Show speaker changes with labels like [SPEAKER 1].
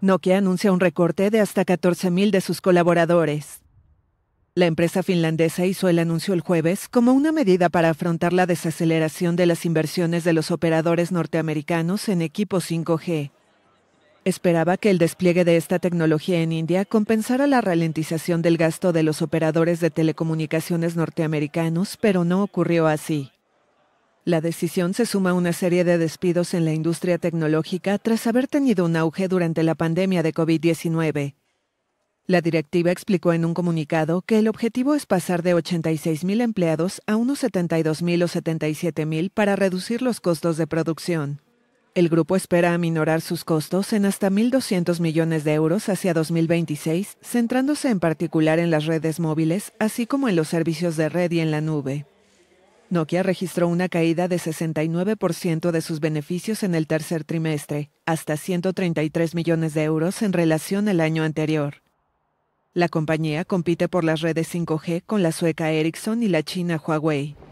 [SPEAKER 1] Nokia anuncia un recorte de hasta 14.000 de sus colaboradores. La empresa finlandesa hizo el anuncio el jueves como una medida para afrontar la desaceleración de las inversiones de los operadores norteamericanos en equipo 5G. Esperaba que el despliegue de esta tecnología en India compensara la ralentización del gasto de los operadores de telecomunicaciones norteamericanos, pero no ocurrió así. La decisión se suma a una serie de despidos en la industria tecnológica tras haber tenido un auge durante la pandemia de COVID-19. La directiva explicó en un comunicado que el objetivo es pasar de 86.000 empleados a unos 72.000 o 77.000 para reducir los costos de producción. El grupo espera aminorar sus costos en hasta 1.200 millones de euros hacia 2026, centrándose en particular en las redes móviles, así como en los servicios de red y en la nube. Nokia registró una caída de 69% de sus beneficios en el tercer trimestre, hasta 133 millones de euros en relación al año anterior. La compañía compite por las redes 5G con la sueca Ericsson y la china Huawei.